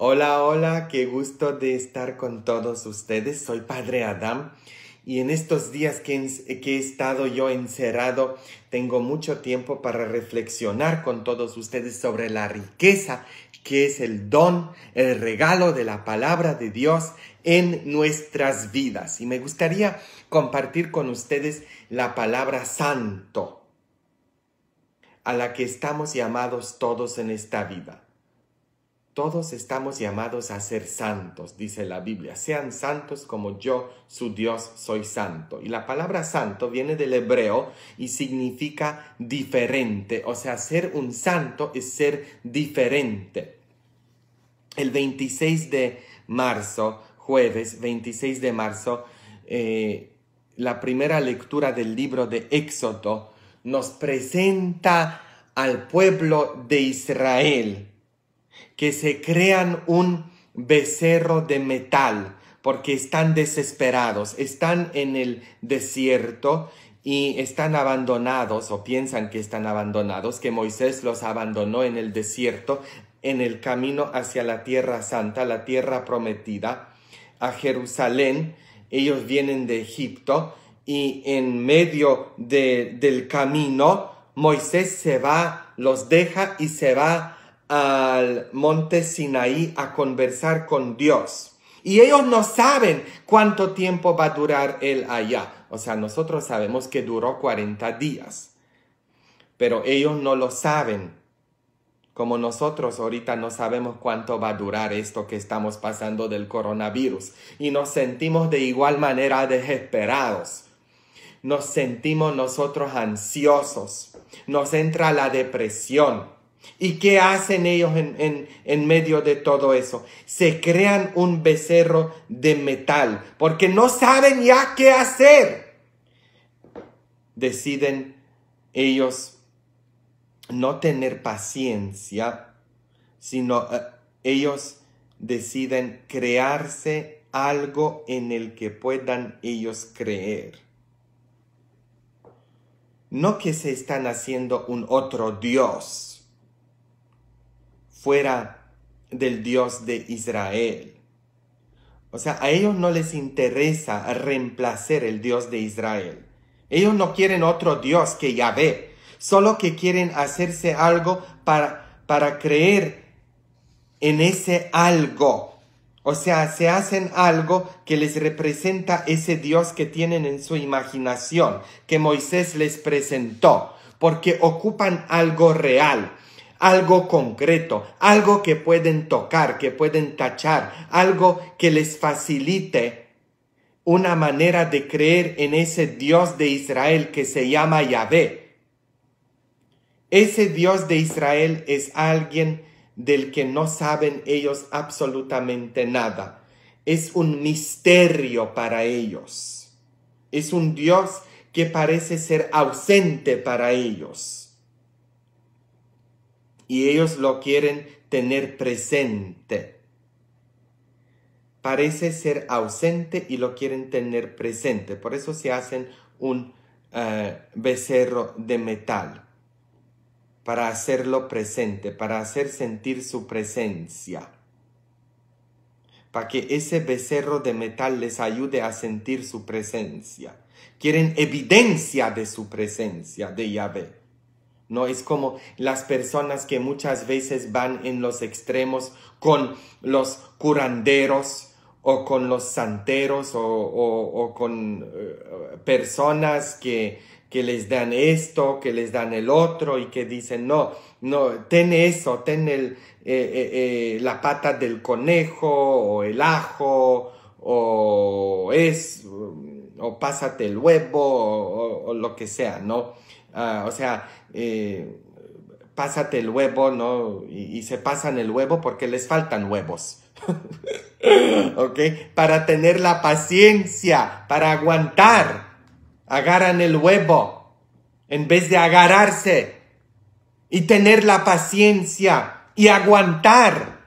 Hola, hola, qué gusto de estar con todos ustedes. Soy Padre Adam y en estos días que, que, he estado yo encerrado, tengo mucho tiempo para reflexionar con todos ustedes sobre la riqueza que es el don, el regalo de la palabra de Dios en nuestras vidas. Y me gustaría compartir con ustedes la palabra santo a la que estamos llamados todos en esta vida. Todos estamos llamados a ser santos, dice la Biblia. Sean santos como yo, su Dios, soy santo. Y la palabra santo viene del hebreo y significa diferente. O sea, ser un santo es ser diferente. El 26 de marzo, jueves 26 de marzo, eh, la primera lectura del libro de Éxodo nos presenta al pueblo de Israel que se crean un becerro de metal porque están desesperados, están en el desierto y están abandonados o piensan que están abandonados, que Moisés los abandonó en el desierto, en el camino hacia la tierra santa, la tierra prometida, a Jerusalén. Ellos vienen de Egipto y en medio del camino Moisés se va, los deja y se va al monte Sinaí a conversar con Dios. Y ellos no saben cuánto tiempo va a durar él allá. O sea, nosotros sabemos que duró 40 días, pero ellos no lo saben. Como nosotros ahorita no sabemos cuánto va a durar esto que estamos pasando del coronavirus. Y nos sentimos de igual manera desesperados. Nos sentimos nosotros ansiosos. Nos entra la depresión ¿Y qué hacen ellos en, medio de todo eso? Se crean un becerro de metal porque no saben ya qué hacer. Deciden ellos no tener paciencia, sino eh, ellos deciden crearse algo en el que puedan ellos creer. No que se están haciendo un otro Dios fuera del Dios de Israel. O sea, a ellos no les interesa reemplazar el Dios de Israel. Ellos no quieren otro Dios que Yahvé, solo que quieren hacerse algo para, para creer en ese algo. O sea, se hacen algo que les representa ese Dios que tienen en su imaginación, que Moisés les presentó, porque ocupan algo real, algo concreto, algo que pueden tocar, que pueden tachar, algo que les facilite una manera de creer en ese Dios de Israel que se llama Yahvé. Ese Dios de Israel es alguien del que no saben ellos absolutamente nada. Es un misterio para ellos. Es un Dios que parece ser ausente para ellos y ellos lo quieren tener presente. Parece ser ausente y lo quieren tener presente. Por eso se hacen un eh, becerro de metal para hacerlo presente, para hacer sentir su presencia, para que ese becerro de metal les ayude a sentir su presencia. Quieren evidencia de su presencia, de Yahvé. No es como las personas que muchas veces van en los extremos con los curanderos o con los santeros o, con eh, personas que, les dan esto, que les dan el otro y que dicen, no, no, ten eso, ten eh, eh, la pata del conejo o el ajo o es, o pásate el huevo o lo que sea, ¿no? Ah, o sea, eh, pásate el huevo, ¿no? Y, y, se pasan el huevo porque les faltan huevos. ¿Ok? Para tener la paciencia, para aguantar. Agarran el huevo en vez de agarrarse. Y tener la paciencia y aguantar.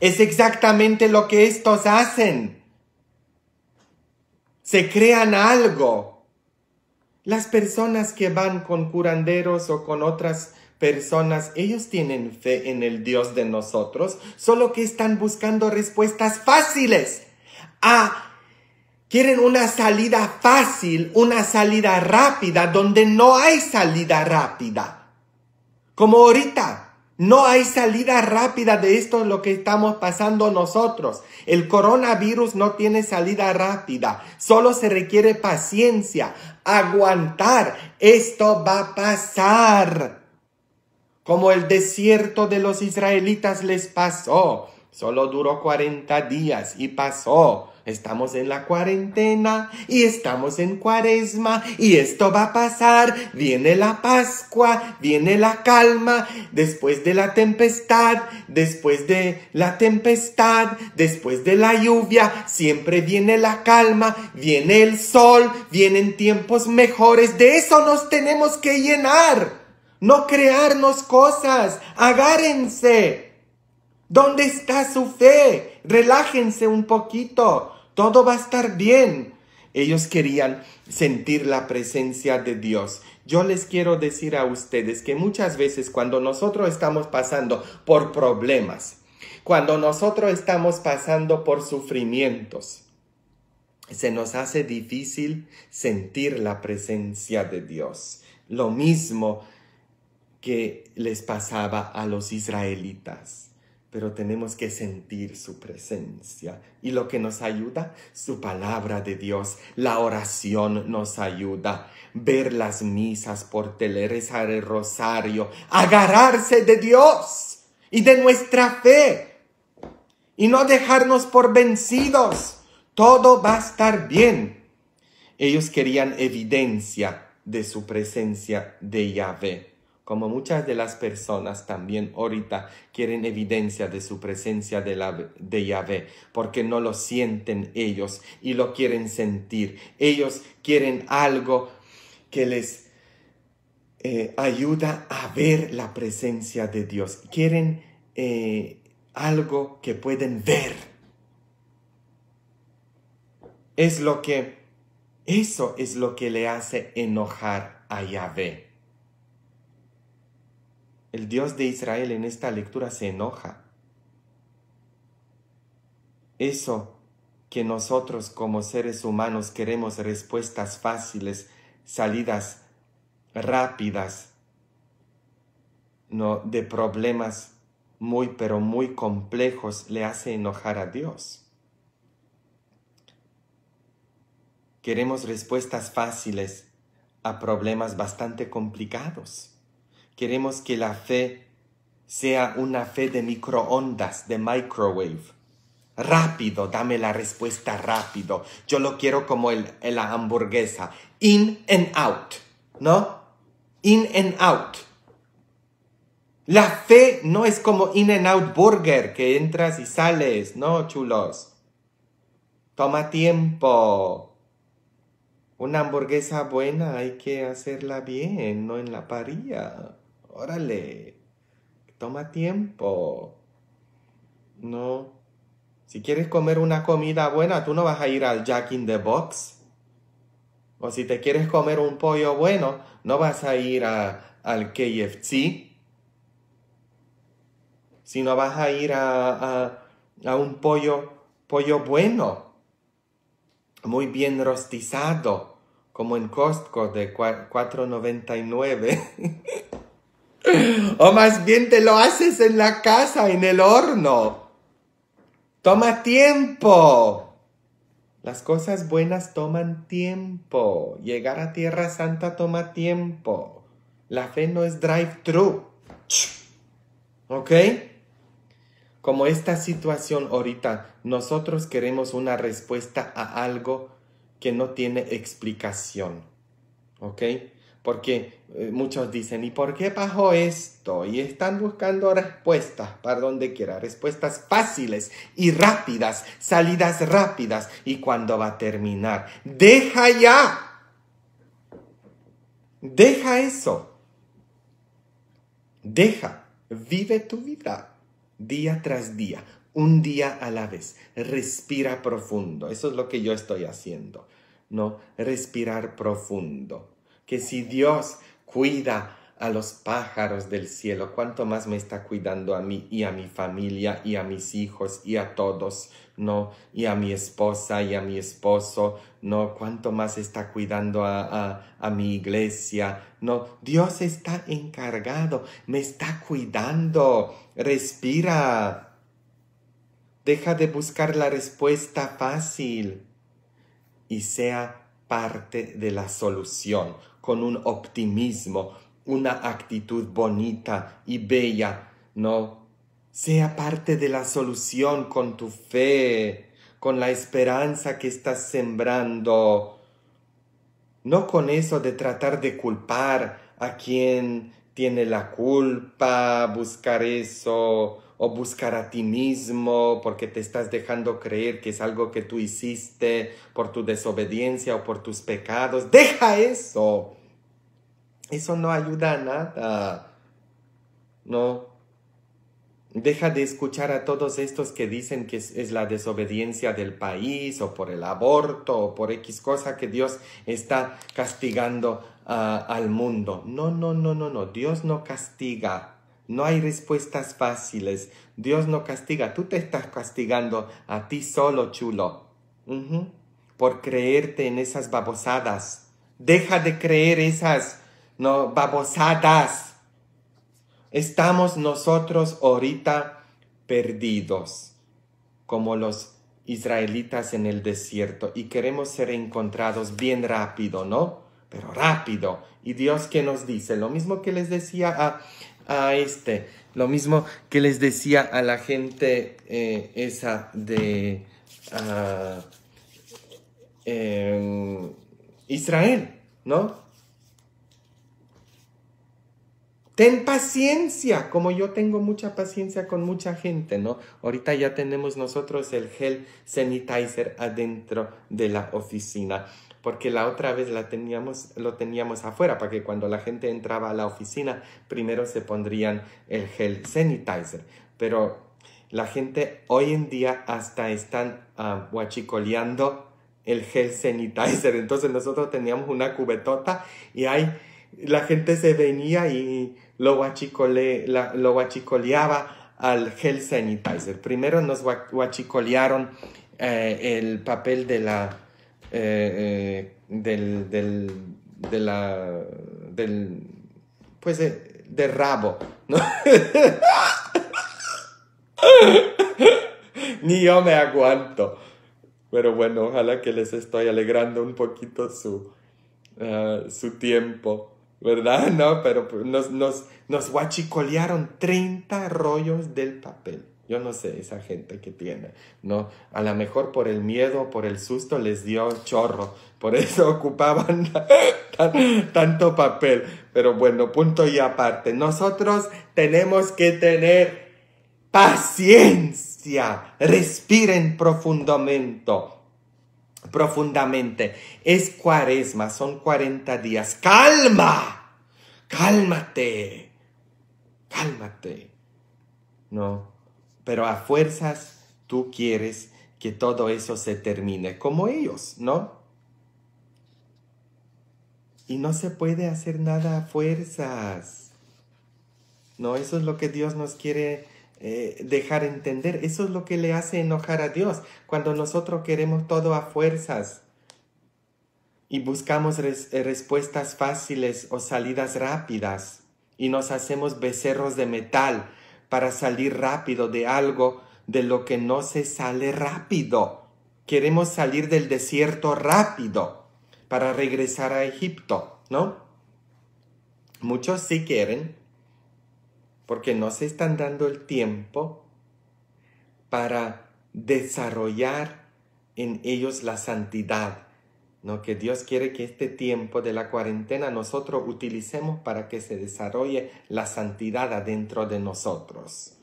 Es exactamente lo que estos hacen. Se crean algo las personas que van con curanderos o con otras personas, ellos tienen fe en el Dios de nosotros, solo que están buscando respuestas fáciles. quieren una salida fácil, una salida rápida, donde no hay salida rápida. Como ahorita, no hay salida rápida de esto lo que estamos pasando nosotros. El coronavirus no tiene salida rápida, solo se requiere paciencia, aguantar. Esto va a pasar. Como el desierto de los israelitas les pasó, solo duró 40 días y pasó. Estamos en la cuarentena y estamos en cuaresma y esto va a pasar. Viene la Pascua, viene la calma, después de la tempestad, después de la tempestad, después de la lluvia, siempre viene la calma, viene el sol, vienen tiempos mejores. De eso nos tenemos que llenar. No crearnos cosas. Agárense. ¿Dónde está su fe? Relájense un poquito todo va a estar bien. Ellos querían sentir la presencia de Dios. Yo les quiero decir a ustedes que muchas veces cuando nosotros estamos pasando por problemas, cuando nosotros estamos pasando por sufrimientos, se nos hace difícil sentir la presencia de Dios. Lo mismo que les pasaba a los israelitas pero tenemos que sentir su presencia. Y lo que nos ayuda, su palabra de Dios, la oración nos ayuda, ver las misas por tele, el rosario, agarrarse de Dios y de nuestra fe y no dejarnos por vencidos. Todo va a estar bien. Ellos querían evidencia de su presencia de Yahvé como muchas de las personas también ahorita quieren evidencia de su presencia de, Yahvé, porque no lo sienten ellos y lo quieren sentir. Ellos quieren algo que les eh, ayuda a ver la presencia de Dios. Quieren eh, algo que pueden ver. Es lo que, eso es lo que le hace enojar a Yahvé. El Dios de Israel en esta lectura se enoja. Eso que nosotros como seres humanos queremos respuestas fáciles, salidas rápidas, no de problemas muy pero muy complejos le hace enojar a Dios. Queremos respuestas fáciles a problemas bastante complicados. Queremos que la fe sea una fe de microondas, de microwave. Rápido, dame la respuesta rápido. Yo lo quiero como el, la hamburguesa. In and out, ¿no? In and out. La fe no es como In and Out Burger, que entras y sales, no, chulos. Toma tiempo. Una hamburguesa buena hay que hacerla bien, no en la paría. Órale, toma tiempo. No. Si quieres comer una comida buena, tú no vas a ir al Jack in the Box. O si te quieres comer un pollo bueno, no vas a ir a, al KFC. Sino vas a ir a, a, un pollo, pollo bueno, muy bien rostizado, como en Costco de 4.99. O más bien te lo haces en la casa, en el horno. Toma tiempo. Las cosas buenas toman tiempo. Llegar a Tierra Santa toma tiempo. La fe no es drive-thru. ¿Ok? Como esta situación ahorita, nosotros queremos una respuesta a algo que no tiene explicación. ¿Ok? Porque eh, muchos dicen, ¿y por qué pasó esto? Y están buscando respuestas para donde quiera, respuestas fáciles y rápidas, salidas rápidas. ¿Y cuándo va a terminar? Deja ya. Deja eso. Deja. Vive tu vida día tras día, un día a la vez. Respira profundo. Eso es lo que yo estoy haciendo. No, respirar profundo que si Dios cuida a los pájaros del cielo, cuánto más me está cuidando a mí y a mi familia y a mis hijos y a todos, ¿no? Y a mi esposa y a mi esposo, ¿no? Cuánto más está cuidando a, mi iglesia, ¿no? Dios está encargado, me está cuidando, respira. Deja de buscar la respuesta fácil y sea parte de la solución con un optimismo, una actitud bonita y bella, ¿no? Sea parte de la solución con tu fe, con la esperanza que estás sembrando. No con eso de tratar de culpar a quien tiene la culpa, buscar eso o buscar a ti mismo porque te estás dejando creer que es algo que tú hiciste por tu desobediencia o por tus pecados. Deja eso eso no ayuda a nada. No. Deja de escuchar a todos estos que dicen que es, la desobediencia del país o por el aborto o por X cosa que Dios está castigando al mundo. No, no, no, no, no. Dios no castiga. No hay respuestas fáciles. Dios no castiga. Tú te estás castigando a ti solo, chulo. Por creerte en esas babosadas. Deja de creer esas no, babosadas. Estamos nosotros ahorita perdidos, como los israelitas en el desierto, y queremos ser encontrados bien rápido, ¿no? Pero rápido. Y Dios qué nos dice, lo mismo que les decía a, este, lo mismo que les decía a la gente eh, esa de ah, em, Israel, ¿no? Ten paciencia, como yo tengo mucha paciencia con mucha gente, ¿no? Ahorita ya tenemos nosotros el gel sanitizer adentro de la oficina, porque la otra vez la teníamos, lo teníamos afuera, para que cuando la gente entraba a la oficina, primero se pondrían el gel sanitizer. Pero la gente hoy en día hasta están uh, el gel sanitizer. Entonces nosotros teníamos una cubetota y hay la gente se venía y lo, lo guachicoleaba al gel sanitizer. Primero nos guachicolearon eh, el papel de la, eh, eh, del, del, de la, del, pues, de, rabo, Ni yo me aguanto. Pero bueno, ojalá que les estoy alegrando un poquito su, su tiempo. ¿verdad? No, pero pues, nos, nos, nos guachicolearon 30 rollos del papel. Yo no sé, esa gente que tiene, ¿no? A lo mejor por el miedo, por el susto les dio chorro, por eso ocupaban tanto papel. Pero bueno, punto y aparte, nosotros tenemos que tener paciencia, respiren profundamente, profundamente. Es cuaresma, son 40 días. ¡Calma! ¡Cálmate! ¡Cálmate! No, pero a fuerzas tú quieres que todo eso se termine, como ellos, ¿no? Y no se puede hacer nada a fuerzas. No, eso es lo que Dios nos quiere eh, dejar entender. Eso es lo que le hace enojar a Dios, cuando nosotros queremos todo a fuerzas y buscamos eh, respuestas fáciles o salidas rápidas y nos hacemos becerros de metal para salir rápido de algo de lo que no se sale rápido. Queremos salir del desierto rápido para regresar a Egipto, ¿no? Muchos sí quieren, porque no se están dando el tiempo para desarrollar en ellos la santidad, ¿no? que Dios quiere que este tiempo de la cuarentena nosotros utilicemos para que se desarrolle la santidad adentro de nosotros.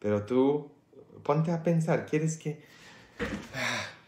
Pero tú ponte a pensar, ¿quieres que... Ah,